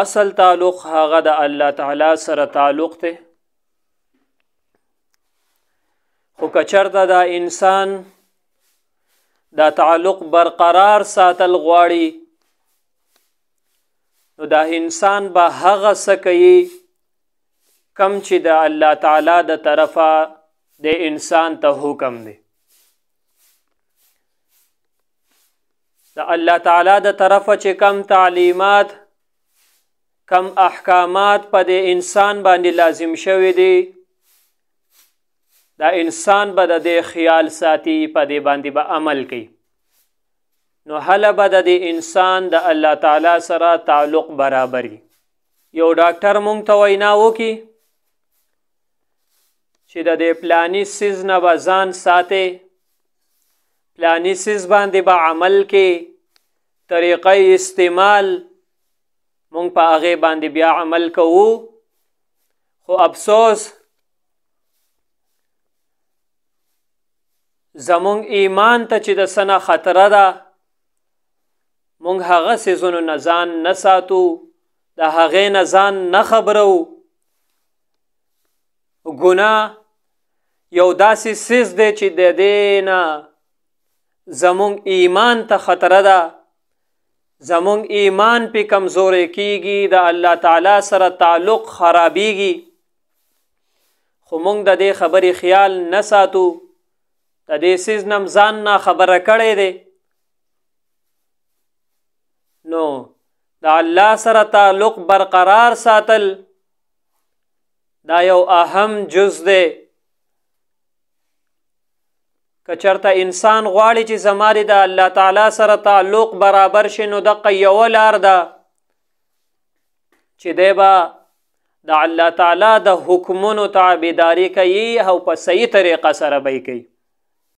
اصل تعلق هغه د الله تعالی سره تعلق ته خو کچرته دا انسان دا تعلق برقرار ساتل غواړي نو دا انسان به هغه څه کوي کم چې د الله تعالی د طرفه د انسان ته حکم دی د الله تعالی د طرفه چې کم تعلیمات کم احکامات په د انسان باندې لازم شوی دی دا انسان به د دې خیال ساتي په دې باندې به با عمل کوي نو هله به د دې انسان د الله تعالی سره تعلق برابر یو ډاکټر مونږ ته وینا وکي چې د دې پلانی سیز نه به ځان ساتي پلانی سیز باندې به با عمل کې طریقې استعمال مونږ په هغه باندې بیا عمل کوو خو افسوس زمونږ ایمان ته چې د سنه خطره ده مونږ هغه سيزونو نه ځان نه ساتو د هغې نه ځان نه خبرو ګنا یو داسې سیز دی چې د دې نه زمونږ ایمان ته خطره ده زمونږ ایمان په کمزورې کیږي د الله تعالی سره تعلق خرابيږي خو مونږ د دې خبرې خیال نه ساتو د دې سیز نمزان نه خبره کړې ده نو د الله سره تعلق برقرار ساتل دا یو اهم جز ده که چرته انسان غواړي چې زماري د الله تعالی سره تعلق برابر شي نو د قیولار ده چې دیبا د الله تعالی د حکمونو تابعداري کوي او په صحیح طریقه سره به کوي